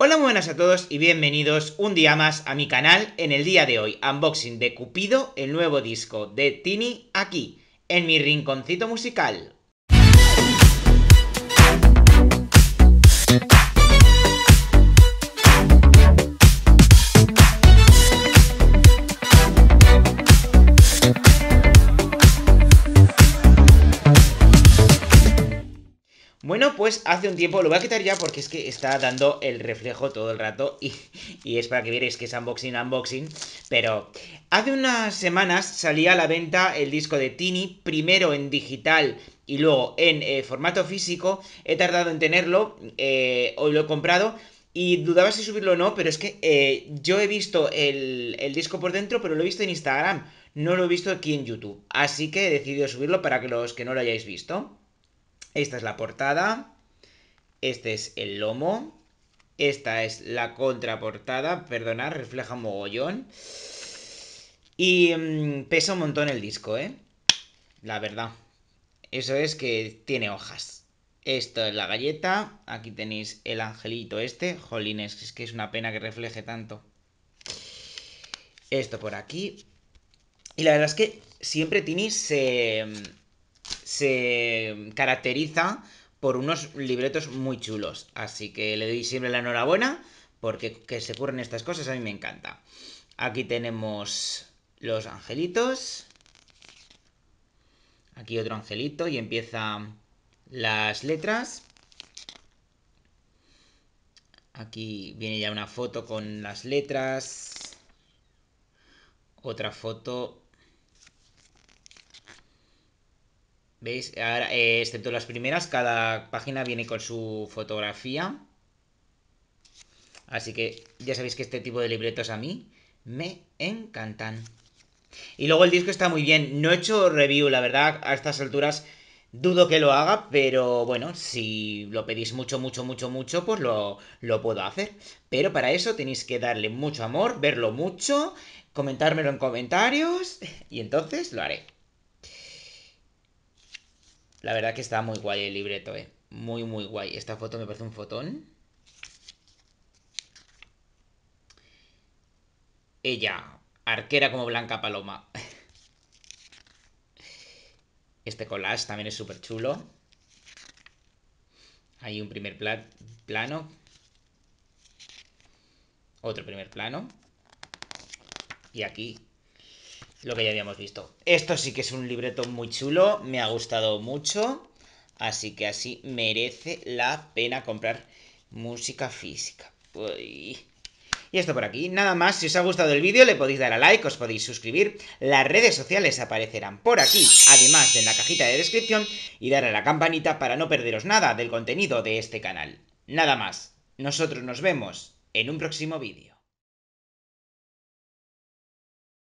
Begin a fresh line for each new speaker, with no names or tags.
Hola buenas a todos y bienvenidos un día más a mi canal. En el día de hoy, unboxing de Cupido, el nuevo disco de Tini, aquí, en mi rinconcito musical. Bueno, pues hace un tiempo, lo voy a quitar ya porque es que está dando el reflejo todo el rato y, es para que vierais que es unboxing, unboxing, pero hace unas semanas salía a la venta el disco de Tini, primero en digital y luego en eh, formato físico, he tardado en tenerlo, eh, hoy lo he comprado y dudaba si subirlo o no, pero es que eh, yo he visto el, el disco por dentro, pero lo he visto en Instagram, no lo he visto aquí en YouTube, así que he decidido subirlo para que los que no lo hayáis visto. Esta es la portada, este es el lomo, esta es la contraportada, perdonad, refleja un mogollón. Y mm, pesa un montón el disco, ¿eh? La verdad. Eso es que tiene hojas. Esto es la galleta, aquí tenéis el angelito este. Jolines, es que es una pena que refleje tanto. Esto por aquí. Y la verdad es que siempre tenéis se caracteriza por unos libretos muy chulos. Así que le doy siempre la enhorabuena porque que se ocurren estas cosas a mí me encanta. Aquí tenemos los angelitos. Aquí otro angelito y empieza las letras. Aquí viene ya una foto con las letras. Otra foto ¿Veis? Ahora, eh, excepto las primeras, cada página viene con su fotografía. Así que ya sabéis que este tipo de libretos a mí me encantan. Y luego el disco está muy bien. No he hecho review, la verdad, a estas alturas dudo que lo haga, pero bueno, si lo pedís mucho, mucho, mucho, mucho, pues lo, lo puedo hacer. Pero para eso tenéis que darle mucho amor, verlo mucho, comentármelo en comentarios y entonces lo haré. La verdad que está muy guay el libreto, eh. Muy, muy guay. Esta foto me parece un fotón. Ella, arquera como Blanca Paloma. Este collage también es súper chulo. Hay un primer plano. Otro primer plano. Y aquí lo que ya habíamos visto. Esto sí que es un libreto muy chulo, me ha gustado mucho, así que así merece la pena comprar música física. Y esto por aquí. Nada más, si os ha gustado el vídeo le podéis dar a like, os podéis suscribir. Las redes sociales aparecerán por aquí, además de en la cajita de descripción, y dar a la campanita para no perderos nada del contenido de este canal. Nada más. Nosotros nos vemos en un próximo vídeo.